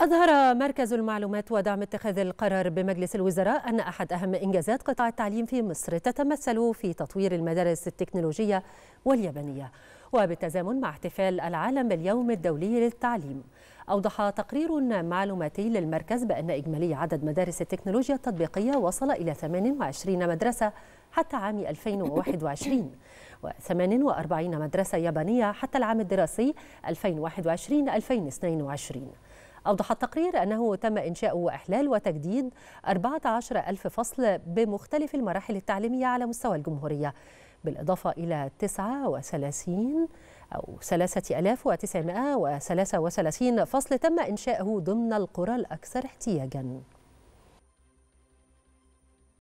أظهر مركز المعلومات ودعم اتخاذ القرار بمجلس الوزراء أن أحد أهم إنجازات قطاع التعليم في مصر تتمثل في تطوير المدارس التكنولوجية واليابانية وبالتزامن مع احتفال العالم باليوم الدولي للتعليم أوضح تقرير معلوماتي للمركز بأن إجمالي عدد مدارس التكنولوجيا التطبيقية وصل إلى 28 مدرسة حتى عام 2021 و48 مدرسة يابانية حتى العام الدراسي 2021-2022 أوضح التقرير أنه تم إنشاء وإحلال وتجديد 14 ألف فصل بمختلف المراحل التعليمية على مستوى الجمهورية بالإضافة إلى 39 أو 3933 فصل تم إنشاؤه ضمن القرى الأكثر احتياجاً